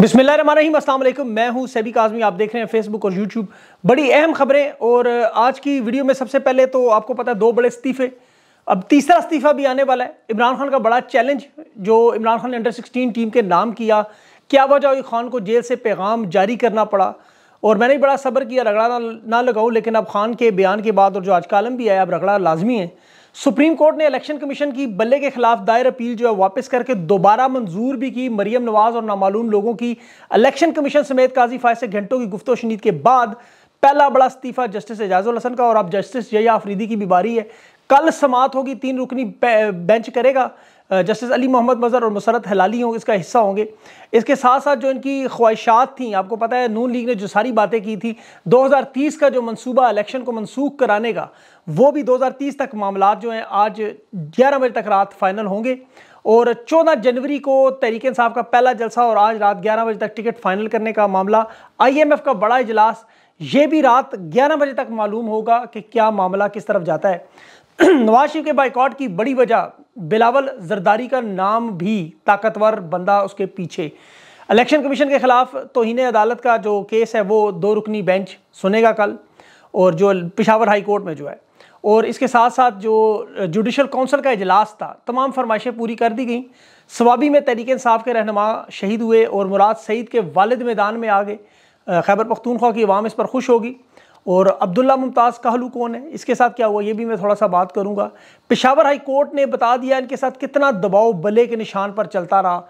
बिस्मिल्लाम असल मैं हूं सैबिक आजमी आप देख रहे हैं फेसबुक और यूट्यूब बड़ी अहम खबरें और आज की वीडियो में सबसे पहले तो आपको पता है दो बड़े इस्तीफे अब तीसरा इस्तीफा भी आने वाला है इमरान खान का बड़ा चैलेंज जो इमरान खान ने अंडर 16 टीम के नाम किया क्या वजह खान को जेल से पैगाम जारी करना पड़ा और मैंने भी बड़ा सब्र किया रगड़ा ना, ना लगाऊँ लेकिन अब खान के बयान के बाद और जो आज कालम भी आया अब रगड़ा लाजमी है सुप्रीम कोर्ट ने इलेक्शन कमीशन की बल्ले के खिलाफ दायर अपील जो है वापस करके दोबारा मंजूर भी की मरियम नवाज और नामालूम लोगों की इलेक्शन कमीशन समेत काजी फायद घंटों की गुफ्तो शनीद के बाद पहला बड़ा इस्तीफा जस्टिस एजाजुल हसन का और अब जस्टिस जया आफरीदी की भी बारी है कल समात होगी तीन रुकनी बेंच करेगा जस्टिस अली मोहम्मद मज़र और मुसरत हलाली होंगे इसका हिस्सा होंगे इसके साथ साथ जो इनकी ख्वाहिशात थी आपको पता है नून लीग ने जो सारी बातें की थी 2030 का जो मनसूबा इलेक्शन को मनसूख कराने का वो भी 2030 तक मामला जो हैं आज 11 बजे तक रात फाइनल होंगे और 14 जनवरी को तहरीक साहब का पहला जलसा और आज रात ग्यारह बजे तक टिकट फाइनल करने का मामला एफ का बड़ा इजलास ये भी रात ग्यारह बजे तक मालूम होगा कि क्या मामला किस तरफ जाता है नवाज शरीफ के बाइकॉट की बड़ी वजह बिलावल जरदारी का नाम भी ताकतवर बंदा उसके पीछे इलेक्शन कमीशन के ख़िलाफ़ तोहन अदालत का जो केस है वो दो रुकनी बेंच सुनेगा कल और जो पिशावर हाई कोर्ट में जो है और इसके साथ साथ जो जुडिशल काउंसिल का इजलास था तमाम फरमाइशें पूरी कर दी गई स्वाबी में तहरीक इंसाफ के रहनमा शहीद हुए और मुराद सईद के वालद मैदान में आ गए खैबर पख्तूनख्वा की आवाम इस पर खुश होगी और अब्दुल्ला मुमताज़ कहलू कौन है इसके साथ क्या हुआ ये भी मैं थोड़ा सा बात करूंगा पेशावर हाई कोर्ट ने बता दिया इनके साथ कितना दबाव बले के निशान पर चलता रहा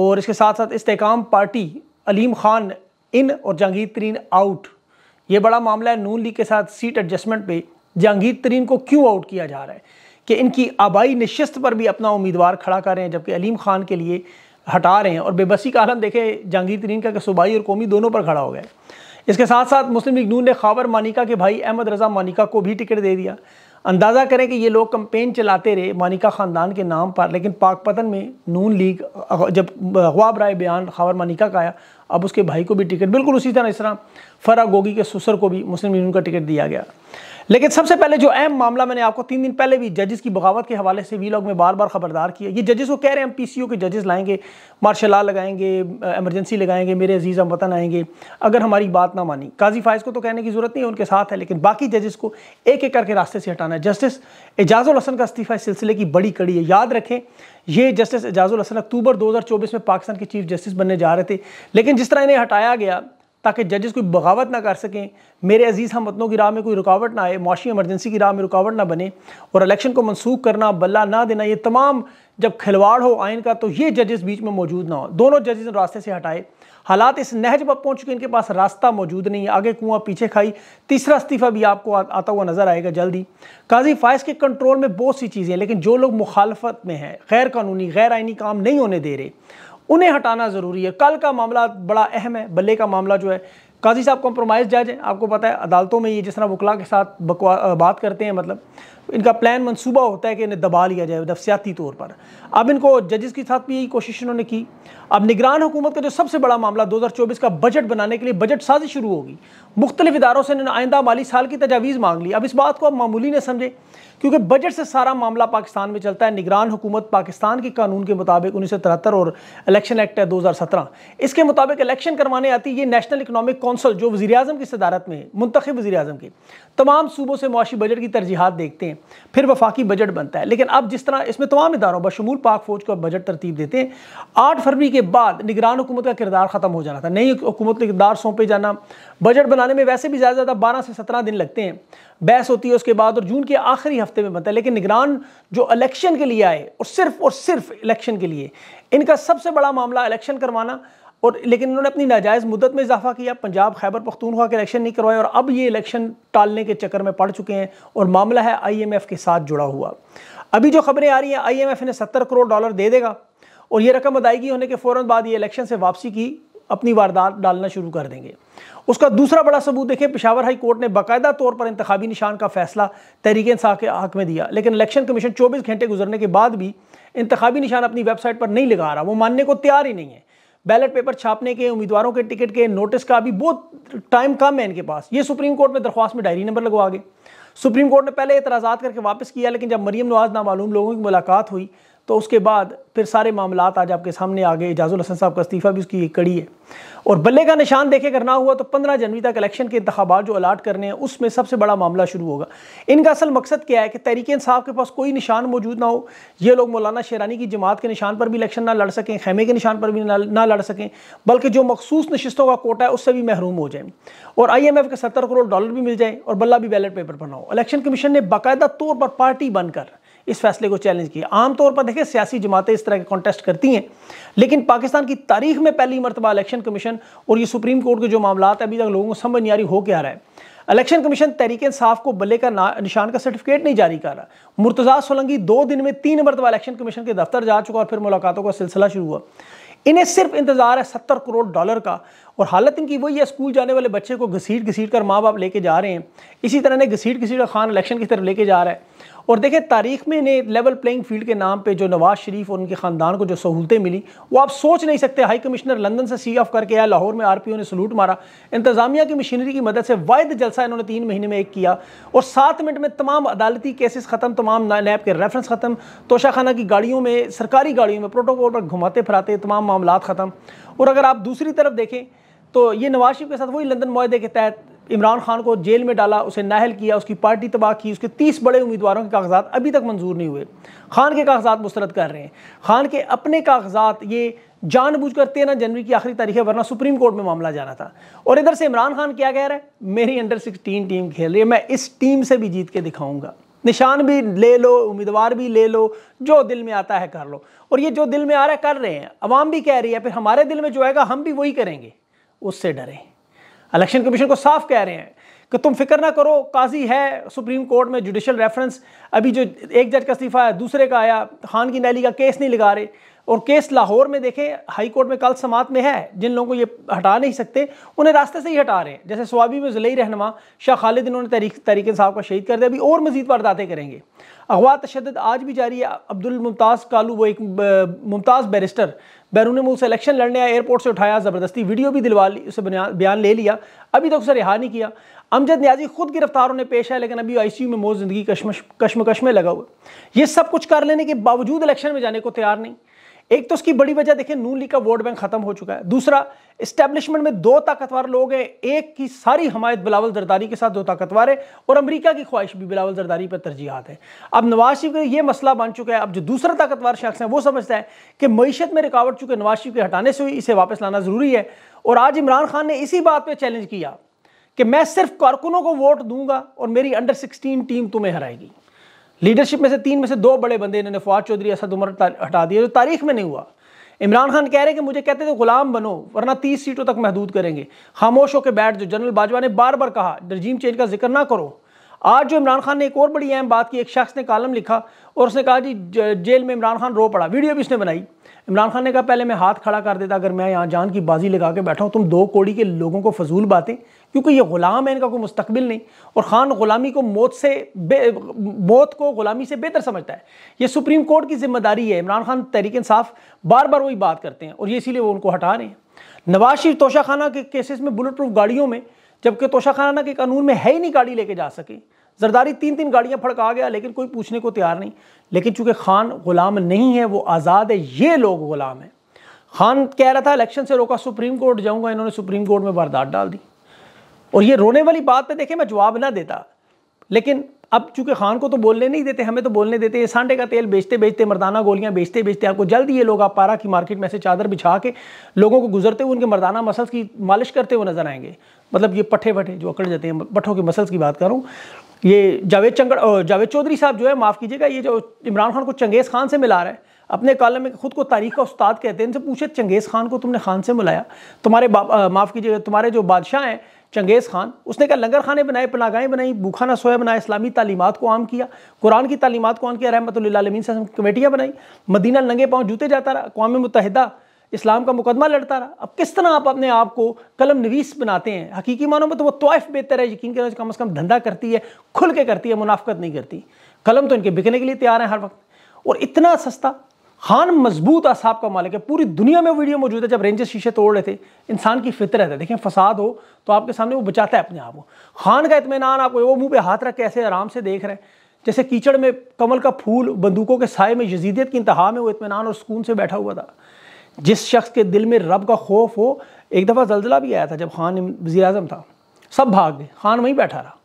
और इसके साथ साथ इसकाम पार्टी अलीम खान इन और जहांगीर तरीन आउट ये बड़ा मामला है नून लीग के साथ सीट एडजस्टमेंट पर जहांगीर तरीन को क्यों आउट किया जा रहा है कि इनकी आबाई नशस्त पर भी अपना उम्मीदवार खड़ा कर रहे हैं जबकि अलीम खान के लिए हटा रहे हैं और बेबसी का आलम देखें जहांगीर तरीन का सूबाई और कौमी दोनों पर खड़ा हो गया इसके साथ साथ मुस्लिम लीग नून ने खाबर मानिका के भाई अहमद रजा मानिका को भी टिकट दे दिया अंदाज़ा करें कि ये लोग कंपेन चलाते रहे मानिका ख़ानदान के नाम पर लेकिन पाक पतन में नून लीग जब ख्वाब राय बयान खबर मानिका का आया अब उसके भाई को भी टिकट बिल्कुल उसी तरह इस तरह फरा गोगी के ससुर को भी मुस्लिम लीग का टिकट दिया गया लेकिन सबसे पहले जो अहम मामला मैंने आपको तीन दिन पहले भी जजेस की बगावत के हवाले से वी लोग में बार बार खबरदार किया ये जजेस को कह रहे हैं हम पी सी ओ के जजेस लाएंगे मार्शल ला लगाएंगे एमरजेंसी लगाएंगे मेरे अजीज़ हम वतन आएंगे अगर हमारी बात ना मानी काजी फाइज को तो कहने की ज़रूरत नहीं है उनके साथ है लेकिन बाकी जजेस को एक एक करके रास्ते से हटाना है जस्टिस एजाज़ुल हसन का इस्तीफ़ा इस सिलसिले की बड़ी कड़ी है याद रखें ये जस्टिस एजाज़ुल हसन अक्टूबर दो हज़ार चौबीस में पाकिस्तान के चीफ जस्टिस बनने जा रहे थे लेकिन जिस तरह इन्हें हटाया गया ताकि जजेस कोई बगावत ना कर सकें मेरे अजीज़ हम वतनों की राह में कोई रुकावट ना आए मुआशी एमरजेंसी की राह में रुकावट ना बने और इलेक्शन को मनसूख करना बल्ला ना देना ये तमाम जब खिलवाड़ हो आयन का तो ये जजेस बीच में मौजूद ना हो दोनों जजेस रास्ते से हटाए हालात इस नहज पर पहुँच चुके इनके पास रास्ता मौजूद नहीं है आगे कुआँ पीछे खाई तीसरा इस्तीफ़ा भी आपको आ, आता हुआ नज़र आएगा जल्दी काजी फायस के कंट्रोल में बहुत सी चीज़ें हैं लेकिन जो लोग मुखालफत में हैं गैर कानूनी गैर आइनी काम नहीं होने दे रहे उन्हें हटाना ज़रूरी है कल का मामला बड़ा अहम है बल्ले का मामला जो है काजी साहब कॉम्प्रोमाइज़ जज है आपको पता है अदालतों में ये जिस तरह वकला के साथ बात करते हैं मतलब इनका प्लान मनसूबा होता है कि इन्हें दबा लिया जाए नफसियाती तौर पर अब इनको जजेस के साथ भी यही कोशिश इन्होंने की अब निगरान हुकूमत का जो सबसे बड़ा मामला दो हज़ार चौबीस का बजट बनाने के लिए बजट साजी शुरू होगी मुख्तलिफ इदारों से इन्होंने आइंदा माली साल की तजावीज़ मांग ली अब इस बात को आप मामूली न समझें क्योंकि बजट से सारा मामला पाकिस्तान में चलता है निगरान हुकूमत पाकिस्तान के कानून के मुताबिक उन्नीस सौ तिहत्तर और इलेक्शन एक्ट है दो हज़ार सत्रह इसके मुताबिक इलेक्शन करवाने आती है ये नेशनल इकनॉमिक कौंसल जो वजी अजम की सदारत में है मुंतब वजी के तमाम सूबों से मुआशी बजट की तरजीहत देखते हैं फिर वफाकी बजट बनता है लेकिन अब जिस तरह इसमें तमाम इदारों बशमूल पाक फौज को बजट तरतीब देते हैं आठ फरवरी के बाद निगरान हुकूमत का किरदार ख़त्म हो जाना था नई हुकूमत के किरदार सौंपे जाना बजट बनाने में वैसे भी ज़्यादा ज़्यादा बारह से सत्रह दिन लगते हैं बहस होती है उसके बाद और जून के आखिरी हफ्ते में बनता है लेकिन निगरान जो इलेक्शन के लिए आए और सिर्फ और सिर्फ इलेक्शन के लिए इनका सबसे बड़ा मामला इलेक्शन करवाना और लेकिन इन्होंने अपनी नाजायज़ मुद्दत में इजाफा किया पंजाब खैबर पख्तूनख्वा के इलेक्शन नहीं करवाए और अब ये इलेक्शन टालने के चक्कर में पड़ चुके हैं और मामला है आईएमएफ के साथ जुड़ा हुआ अभी जो खबरें आ रही हैं आईएमएफ ने सत्तर करोड़ डॉलर दे देगा और ये रकम अदायगी होने के फ़ौर बाद ये इलेक्शन से वापसी की अपनी वारदात डालना शुरू कर देंगे उसका दूसरा बड़ा सबूत देखें पिशावर हाई कोर्ट ने बाकायदा तौर पर इंतबी निशान का फैसला तहरीक साह के हक में दिया लेकिन इलेक्शन कमीशन चौबीस घंटे गुजरने के बाद भी इंतबी निशान अपनी वेबसाइट पर नहीं लगा रहा वो मानने को तैयार ही नहीं है बैलेट पेपर छापने के उम्मीदवारों के टिकट के नोटिस का अभी बहुत टाइम कम है इनके पास ये सुप्रीम कोर्ट में दरख्वास्त में डायरी नंबर लगवा गए सुप्रीम कोर्ट ने पहले एतराज करके वापस किया लेकिन जब मरीम नवाज नामालूम लोगों की मुलाकात हुई तो उसके बाद फिर सारे मामला आज आपके सामने आ गए एजाजुल हसन साहब का इस्तीफ़ा भी उसकी एक कड़ी है और बल्ले का निशान देखे अगर ना हुआ तो पंद्रह जनवरी तक इलेक्शन के इंतबात जो अलाट करने हैं उसमें सबसे बड़ा मामला शुरू होगा इनका असल मकसद क्या है कि तहरीक साहब के पास कोई निशान मौजूद ना हो ये लोग मौलाना शेरानी की जमात के निशान पर भी इलेक्शन ना लड़ सकें खेमे के निशान पर भी ना लड़ सकें बल्कि जो मखसूस नशस्तों का कोटा है उससे भी महरूम हो जाए और आई एम एफ के सत्तर करोड़ डॉलर भी मिल जाए और बल्ला भी बैलेट पेपर बनाओ इलेक्शन कमीशन ने बाकायदा तौर पर पार्टी बनकर इस फैसले को चैलेंज किया आमतौर पर देखिए सियासी जमातें इस तरह के कॉन्टेस्ट करती हैं लेकिन पाकिस्तान की तारीख में पहली मरतबा इलेक्शन कमीशन और ये सुप्रीम कोर्ट के जो मामला है अभी तक लोगों को समझ नहीं आ रही हो क्या रहा है इलेक्शन कमीशन तहरीक साफ को बल्ले का निशान का सर्टिफिकेट नहीं जारी कर रहा मुर्तजा सोलंगी दो दिन में तीन मरतबा इलेक्शन कमीशन के दफ्तर जा चुका और फिर मुलाकातों का सिलसिला शुरू हुआ इन्हें सिर्फ इंतजार है सत्तर करोड़ डॉलर का और हालत इनकी वही है स्कूल जाने वाले बच्चे को घसीट घसीट कर माँ बाप लेके जा रहे हैं इसी तरह ने घसीट घसीट खान इलेक्शन की तरफ लेके जा रहा है और देखें तारीख में इन्हें लेवल प्लेइंग फील्ड के नाम पे जो नवाज शरीफ और उनके ख़ानदान को जो सहूलतें मिली वो आप सोच नहीं सकते हाई कमिश्नर लंदन से सी ऑफ करके आया लाहौर में आरपीओ ने सलूट मारा इंतजामिया की मशीनरी की मदद से वायद जलसा इन्होंने तीन महीने में एक किया और सात मिनट में तमाम अदालती केसेस ख़त्म तमाम नैब के रेफरेंस ख़त्म तोशाखाना की गाड़ियों में सरकारी गाड़ियों में प्रोटोकॉल पर घुमाते फिराते तमाम मामला ख़त्म और अगर आप दूसरी तरफ देखें तो ये नवाज शरीफ के साथ वही लंदन माहे के तहत इमरान खान को जेल में डाला उसे नाहल किया उसकी पार्टी तबाह की उसके तीस बड़े उम्मीदवारों के कागजात अभी तक मंजूर नहीं हुए खान के कागजात मुस्रद कर रहे हैं खान के अपने कागजात ये जानबूझकर तेरह जनवरी की आखिरी तारीख है वरना सुप्रीम कोर्ट में मामला जाना था और इधर से इमरान खान क्या कह रहा है मेरी अंडर सिक्सटीन टीम खेल रही है मैं इस टीम से भी जीत के दिखाऊंगा निशान भी ले लो उम्मीदवार भी ले लो जो दिल में आता है कर लो और ये जो दिल में आ रहा है कर रहे हैं अवाम भी कह रही है फिर हमारे दिल में जो आएगा हम भी वही करेंगे उससे डरें इलेक्शन कमीशन को साफ कह रहे हैं कि तुम फिक्र ना करो काजी है सुप्रीम कोर्ट में जुडिशल रेफरेंस अभी जो एक जज का इस्तीफ़ा है दूसरे का आया खान की नैली का केस नहीं लगा रहे और केस लाहौर में देखें हाई कोर्ट में कल समात में है जिन लोगों को ये हटा नहीं सकते उन्हें रास्ते से ही हटा रहे हैं जैसे स्वाबी में ज़िले रहनमा शाह खालिद इन्होंने तरीक तरीके साहब का शहीद कर दिया अभी और मजीद वारदातें करेंगे अगवा तशद आज भी जारी है अब्दुल मुमताज़ कालू वो एक मुमताज़ बैरिस्टर बैरून मुल्क से इलेक्शन लड़ने आया एयरपोर्ट से उठाया ज़बरदस्ती वीडियो भी दिलवा ली उसे बयान ले लिया अभी तक उसे रिहा नहीं किया अमजद न्याजी खुद गिरफ्तार ने पेश है लेकिन अभी आईसीयू में मौत ज़िंदगी कश्मकश में लगा हुआ ये सब कुछ कर लेने के बावजूद इलेक्शन में जाने को तैयार नहीं एक तो उसकी बड़ी वजह देखिए नून लीग का वोट बैंक खत्म हो चुका है दूसरा इस्टेब्लिशमेंट में दो ताकतवर लोग हैं एक की सारी हमायत बिलावल जरदारी के साथ दो ताकतवर है और अमेरिका की ख्वाहिश भी बिलावल जरदारी पर तरजीहत है अब नवाज शरीफ का यह मसला बन चुका है अब जो दूसरा ताकतवर शख्स है वो समझता है कि मीशत में रिकावट चुके नवाज शरीफ के हटाने से हुई इसे वापस लाना ज़रूरी है और आज इमरान खान ने इसी बात पर चैलेंज किया कि मैं सिर्फ कारकुनों को वोट दूंगा और मेरी अंडर सिक्सटीन टीम तुम्हें हराएगी लीडरशिप में से तीन में से दो बड़े बंदे इन्होंने फवाद चौधरी असद उमर हटा दिया जो तारीख में नहीं हुआ इमरान खान कह रहे कि मुझे कहते थे तो गुलाम बनो वरना तीस सीटों तक महदूद करेंगे खामोश होकर बैठ जो जनरल बाजवा ने बार बार कहा रजीम चेंज का जिक्र ना करो आज जो इमरान खान ने एक और बड़ी अहम बात की एक शख्स ने कॉलम लिखा और उसने कहा जी जेल में इमरान खान रो पड़ा वीडियो भी उसने बनाई इमरान खान ने कहा पहले मैं हाथ खड़ा कर देता अगर मैं यहाँ जान की बाजी लगा के बैठा हूँ तुम दो कोड़ी के लोगों को फजूल बातें क्योंकि ये ग़ुलाम है इनका कोई मुस्तबिल नहीं और ख़ान ग़ुलामी को मौत से मौत को ग़ुलामी से बेहतर समझता है ये सुप्रीम कोर्ट की जिम्मेदारी है इमरान खान तहरीक इंसाफ बार बार वही बात करते हैं और ये इसीलिए वो उनको हटा रहे हैं नवाज शरीफ तोशाखाना के केसेस में बुलेट प्रूफ गाड़ियों में जबकि तोशाखाना के कानून में है ही नहीं गाड़ी लेके जा सके जरदारी तीन तीन गाड़ियां फड़का गया लेकिन कोई पूछने को तैयार नहीं लेकिन चूंकि खान गुलाम नहीं है वो आज़ाद है ये लोग गुलाम हैं खान कह रहा था इलेक्शन से रोका सुप्रीम कोर्ट जाऊंगा इन्होंने सुप्रीम कोर्ट में वारदात डाल दी और ये रोने वाली बात पे देखें मैं जवाब ना देता लेकिन अब चूंकि खान को तो बोलने नहीं देते हमें तो बोलने देते हैं सांडे का तेल बेचते बेचते मर्दाना गोलियां बेचते बेचते आपको जल्द ये लोग आप पारा की मार्केट में से चादर बिछा के लोगों को गुजरते हुए उनके मर्दाना मसल्स की मालिश करते हुए नजर आएंगे मतलब ये पट्ठे वठे जो अकड़ जाते हैं पट्ठों के मसल्स की बात करूँ ये जावेद चंगड़ जावेद चौधरी साहब जो है माफ़ कीजिएगा ये जो इमरान खान को चंगेज़ खान से मिला रहा है अपने कॉलम में खुद को तारीख का उस्ताद कहते हैं इनसे पूछे चंगेज़ खान को तुमने खान से मिलाया तुम्हारे माफ़ कीजिएगा तुम्हारे जो बादशाह हैं चंगेज़ खान उसने कहा लंगर खाने बनाए पनागाहें बनाई भूखाना सोया बनाया इस्लामी तालीमत को आम किया कुरान की तालीमत को आम किया रहमतमीन से कमेटियाँ बनाई मदीना लंगे पाँव जूते जाता रहा अवा मुतहदा इस्लाम का मुकदमा लड़ता रहा अब किस तरह आप अपने आप को कलम नवीस बनाते हैं हकीकी मानों में तो वो तोइफ बेहतर है यकीन करें कम अज़ कम धंधा करती है खुल के करती है मुनाफ्त नहीं करती कलम तो इनके बिकने के लिए तैयार हैं हर वक्त और इतना सस्ता खान मजबूत असाब का मालिक है पूरी दुनिया में वीडियो मौजूद है जब रेंजर शीशे तोड़ रहे थे इंसान की फितरत है देखें फसाद हो तो आपके सामने वो बचाता है अपने आप को खान का इतमान आपको वो मुंह पे हाथ रख के ऐसे आराम से देख रहे हैं जैसे कीचड़ में कमल का फूल बंदूकों के साय में यजीदियत की इंतहा में वो इतमान और सुकून से बैठा हुआ था जिस शख्स के दिल में रब का खौफ हो एक दफ़ा जलजिला भी आया था जब खान वजी अजम था सब भाग गए खान वहीं बैठा रहा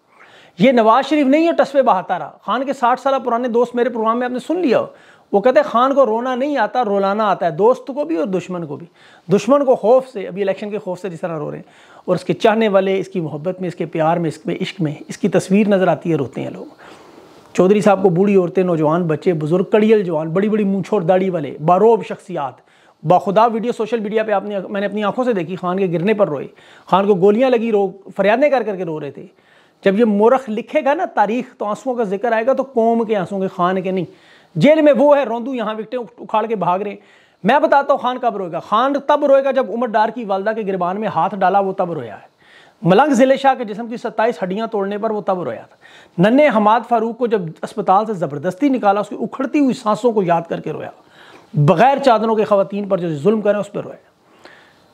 ये नवाज शरीफ नहीं है टस्वे बहाता रहा खान के साठ साल पुराने दोस्त मेरे प्रोग्राम में आपने सुन लिया वो कहते हैं खान को रोना नहीं आता रोलाना आता है दोस्त को भी और दुश्मन को भी दुश्मन को खौफ से अभी इलेक्शन के खौफ से जिस तरह रो रहे हैं और इसके चाहने वाले इसकी मोहब्बत में इसके प्यार में इसमें इश्क में इसकी तस्वीर नज़र आती है रोते हैं लोग चौधरी साहब को बूढ़ी औरतें नौजवान बच्चे बुजुर्ग कड़ियल जवान बड़ी बड़ी मूछ और दाढ़ी वाले बारोब शख्सियात बाखुदा वीडियो सोशल मीडिया पे आपने मैंने अपनी आंखों से देखी खान के गिरने पर रोए खान को गोलियां लगी रो फरियादें कर करके रो रहे थे जब ये मोरख लिखेगा ना तारीख तो आंसुओं का जिक्र आएगा तो कौम के आंसुओं के खान के नहीं जेल में वो है रोंदू यहाँ विकटे उखाड़ के भाग रहे मैं बताता हूँ खान कब रोएगा खान तब रोएगा जब उमर डार की वालदा के गिरबान में हाथ डाला वो तब रोया है मलंग जिले शाह के जिसम की सत्ताईस हड्डियाँ तोड़ने पर वो तब रोया था नन्हे हमाद फारूक को जब अस्पताल से ज़बरदस्ती निकाला उसकी उखड़ती हुई सांसों को याद करके रोया बगैर चादरों के खातन पर जो जुल्म करें उस पर रोया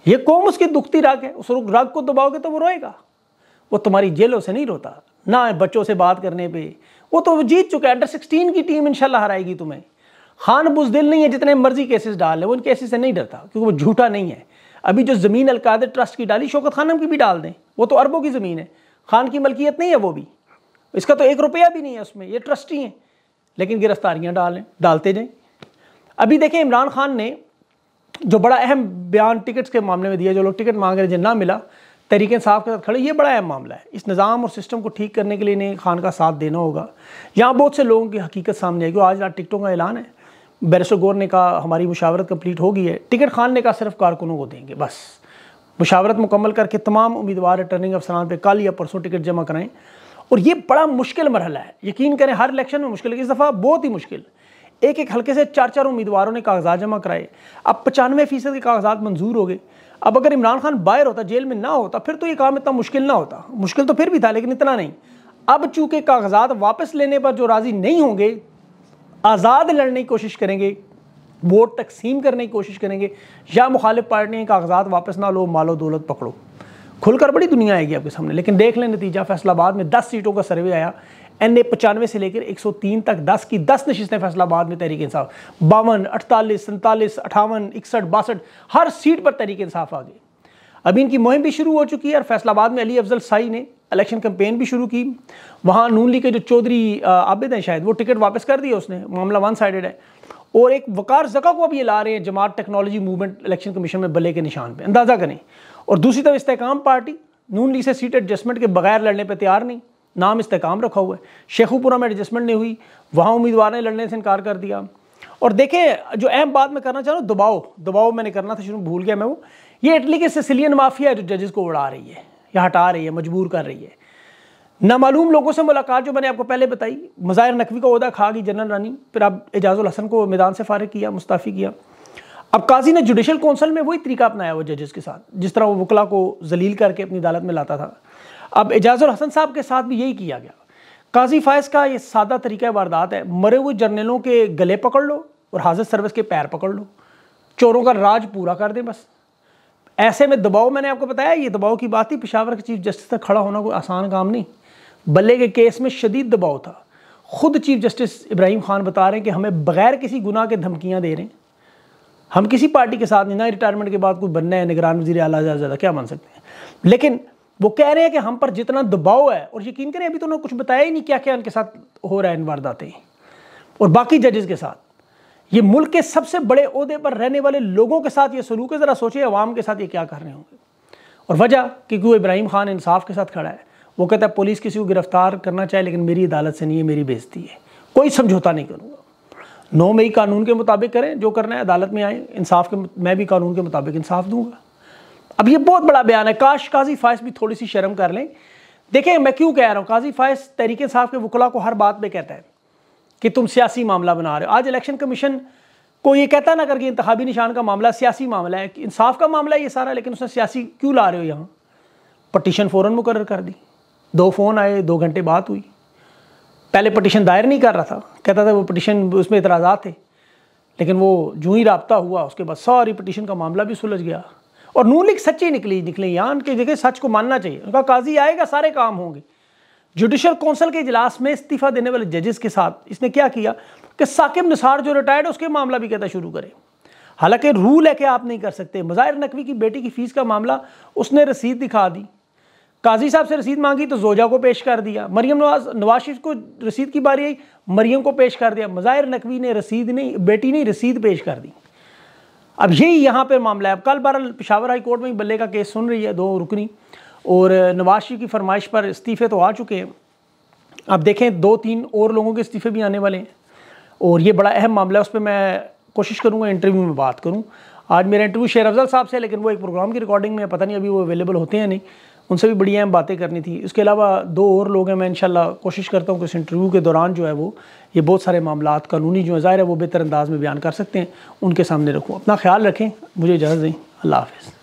ये कौम उसकी दुखती राग है उस राग को दबाओगे तो वो रोएगा वो तुम्हारी जेलों से नहीं रोता ना बच्चों से बात करने पर वो तो जीत चुके हैं अंडर सिक्सटीन की टीम इनशाला हराएगी तुम्हें खान बुजदिल नहीं है जितने मर्जी केसेस डाल ले वो केसेस से नहीं डरता क्योंकि वो झूठा नहीं है अभी जो ज़मीन अलकादर ट्रस्ट की डाली शौकत खानम की भी डाल दें वो तो अरबों की ज़मीन है खान की मलकियत नहीं है वो भी इसका तो एक रुपया भी नहीं है उसमें ये ट्रस्टी हैं लेकिन गिरफ्तारियाँ डालें डालते जाएँ अभी देखें इमरान खान ने जो बड़ा अहम बयान टिकट्स के मामले में दिया जो लोग टिकट मांग रहे जिन्हें ना मिला तरीके साफ के साथ खड़े ये बड़ा अहम मामला है इस निज़ाम और सिस्टम को ठीक करने के लिए इन्हें खान का साथ देना होगा यहाँ बहुत से लोगों की हकीकत सामने आएगी आज रात टिकटों का ऐलान है बैरसो गौर ने कहा हमारी मुशावरत कम्प्लीट हो गई है टिकट खान ने कहा सिर्फ कारकुनों को देंगे बस मुशावरत मुकम्मल करके तमाम उम्मीदवार रिटर्निंग अफसरान पर कल या परसों टिकट जमा कराएं और ये बड़ा मुश्किल मरहला है यकीन करें हर इलेक्शन में मुश्किल इस दफ़ा बहुत ही मुश्किल एक एक हल्के से चार चार उम्मीदवारों ने कागजात जमा कराए अब पचानवे फ़ीसद के कागजात मंजूर हो गए अब अगर इमरान खान बाहर होता जेल में ना होता फिर तो ये काम इतना मुश्किल ना होता मुश्किल तो फिर भी था लेकिन इतना नहीं अब चूंकि कागजात वापस लेने पर जो राज़ी नहीं होंगे आज़ाद लड़ने की कोशिश करेंगे वोट तकसीम करने की कोशिश करेंगे या मुखालिफ पार्टियाँ कागजात वापस ना लो मालो दौलत पकड़ो खुलकर बड़ी दुनिया आएगी आपके सामने लेकिन देख लें नतीजा फैसलाबाद में दस सीटों का सर्वे आया एन ए पचानवे से लेकर एक सौ तीन तक दस की दस नशिस्तें फैसलाबाद में तहरीक इंसाफ बावन अड़तालीस सैंतालीस अठावन इकसठ बासठ हर सीट पर तहरीक इंसाफ आ गई अभी इनकी मुहिम भी शुरू हो चुकी है और फैसलाबाद में अली अफजल साई ने इलेक्शन कैंपेन भी शुरू की वहाँ नून लीग के जो चौधरी आबिद हैं शायद वो टिकट वापस कर दिया उसने मामला वन साइड है और एक वकार जका को अब ये ला रहे हैं Jamaat technology movement Election Commission में बल्ले के निशान पर अंदाज़ा करें और दूसरी तरफ इस्तेकाम पार्टी नून लीग से सीट एडजस्टमेंट के बगैर लड़ने पर तैयार नहीं नाम इस्तेकाम रखा हुआ है शेखुपुरा में एडजस्टमेंट नहीं हुई वहाँ उम्मीदवार ने लड़ने से इनकार कर दिया और देखें जो अहम बात मैं करना चाह रहा हूँ दबाव दबाव मैंने करना था शुरू भूल गया मैं वो ये इटली के सिसिलियन माफिया है जो जजेस को उड़ा रही है या हटा रही है मजबूर कर रही है नामालूम लोगों से मुलाकात जो मैंने आपको पहले बताई मज़ाहिर नकवी का अहदा खा गई जनरल रानी फिर अब एजाजुल हसन को मैदान से फारग किया मुस्ताफ़ी किया अब काजी ने जुडिशल कौंसिल में वही तरीका अपनाया हुआ जजेस के साथ जिस तरह वो वकला को जलील करके अपनी अदालत में लाता था अब एजाज हसन साहब के साथ भी यही किया गया काजी फायज का ये सादा तरीका वारदात है मरे हुए जर्नलों के गले पकड़ लो और हाजिर सर्विस के पैर पकड़ लो चोरों का राज पूरा कर दें बस ऐसे में दबाव मैंने आपको बताया ये दबाव की बात थी पिशावर के चीफ जस्टिस तक खड़ा होना कोई आसान काम नहीं बल्ले के केस में शदीद दबाव था खुद चीफ जस्टिस इब्राहिम खान बता रहे हैं कि हमें बगैर किसी गुनाह के धमकियां दे रहे हैं हम किसी पार्टी के साथ नहीं ना रिटायरमेंट के बाद कोई बनना है निगरान वजी अला ज़्यादा क्या मान सकते हैं लेकिन वो कह रहे हैं कि हम पर जितना दबाव है और यकीन करें अभी तो उन्होंने कुछ बताया ही नहीं क्या क्या उनके साथ हो रहा है इन वारदातें और बाकी जजेस के साथ ये मुल्क के सबसे बड़े अहदे पर रहने वाले लोगों के साथ ये सलूक है ज़रा सोचिए अवाम के साथ ये क्या कर रहे होंगे और वजह क्योंकि वो इब्राहिम खान इंसाफ के साथ खड़ा है वो कहता है पुलिस किसी को गिरफ्तार करना चाहे लेकिन मेरी अदालत से नहीं है मेरी बेजती है कोई समझौता नहीं करूँगा नौ मई कानून के मुताबिक करें जो करना है अदालत में आए इंसाफ के मैं भी कानून के मुताबिक इंसाफ दूंगा अब ये बहुत बड़ा बयान है काश काजी फायस भी थोड़ी सी शर्म कर लें देखें मैं क्यों कह रहा हूँ काजी फायस तरीके साहब के वकला को हर बात में कहता है कि तुम सियासी मामला बना रहे हो आज इलेक्शन कमीशन को ये कहता ना करके इंतबी निशान का मामला सियासी मामला है इंसाफ का मामला है ये सारा लेकिन उसने सियासी क्यों ला रहे हो यहाँ पटिशन फ़ौर मुकर कर दी दो फ़ोन आए दो घंटे बात हुई पहले पटिशन दायर नहीं कर रहा था कहता था वो पटिशन उसमें इतराज़ा थे लेकिन वो जूँ ही रबता हुआ उसके बाद सारी पटिशन का मामला भी सुलझ गया और नू लीग सच्ची निकली निकले यहाँ की जगह सच को मानना चाहिए उनका काजी आएगा सारे काम होंगे जुडिशल काउंसिल के इजलास में इस्तीफ़ा देने वाले जजेस के साथ इसने क्या किया कि साकिब निसार जो रिटायर्ड है उसके मामला भी कहना शुरू करे हालांकि रूल है कि आप नहीं कर सकते मज़ाहिर नकवी की बेटी की फ़ीस का मामला उसने रसीद दिखा दी काजी साहब से रसीद मांगी तो जोजा को पेश कर दिया मरियम नवाज नवाज शरीफ को रसीद की बारी आई मरियम को पेश कर दिया मज़ाहिर नकवी ने रसीद नहीं बेटी ने रसीद पेश कर दी अब यही यहाँ पर मामला है अब कल बार पिशावर हाई कोर्ट में बल्ले का केस सुन रही है दो रुकनी और नवाज शरीफ की फरमाइश पर इस्तीफ़े तो आ चुके हैं अब देखें दो तीन और लोगों के इस्तीफ़े भी आने वाले हैं और ये बड़ा अहम मामला है उस पर मैं कोशिश करूँगा इंटरव्यू में बात करूँ आज मेरा इंटरव्यू शेर अफजल साहब से लेकिन वो एक प्रोग्राम की रिकॉर्डिंग में पता नहीं अभी वो अवेलेबल होते हैं नहीं उनसे भी बड़ी अहम बातें करनी थी इसके अलावा दो और लोग हैं मैं इनशाला कोशिश करता हूँ कि इस इंटरव्यू के दौरान जो है वो ये बहुत सारे मामला कानूनी जो है ज़ाहिर है वो बेहतर अंदाज में बयान कर सकते हैं उनके सामने रखूँ अपना ख्याल रखें मुझे इजाज़त दें अल्लाह हाफिज़